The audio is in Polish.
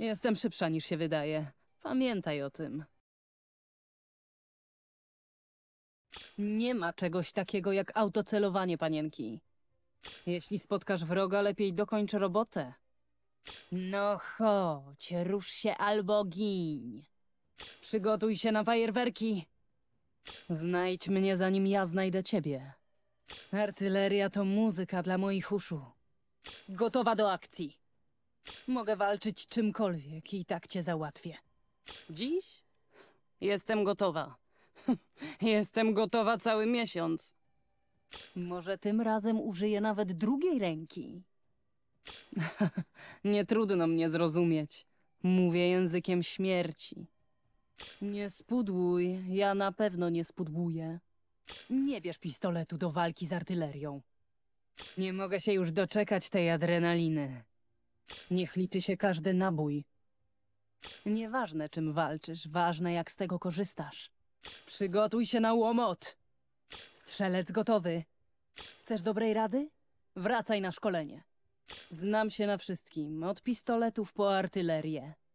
Jestem szybsza niż się wydaje. Pamiętaj o tym. Nie ma czegoś takiego jak autocelowanie panienki. Jeśli spotkasz wroga, lepiej dokończ robotę. No chodź, rusz się albo giń. Przygotuj się na fajerwerki. Znajdź mnie, zanim ja znajdę ciebie. Artyleria to muzyka dla moich uszu. Gotowa do akcji. Mogę walczyć czymkolwiek i tak cię załatwię. Dziś? Jestem gotowa. Jestem gotowa cały miesiąc. Może tym razem użyję nawet drugiej ręki. Nie trudno mnie zrozumieć. Mówię językiem śmierci. Nie spudłuj, ja na pewno nie spudłuję. Nie bierz pistoletu do walki z artylerią. Nie mogę się już doczekać tej adrenaliny. Niech liczy się każdy nabój. Nieważne czym walczysz, ważne jak z tego korzystasz. Przygotuj się na łomot. Strzelec gotowy. Chcesz dobrej rady? Wracaj na szkolenie. Znam się na wszystkim, od pistoletów po artylerię.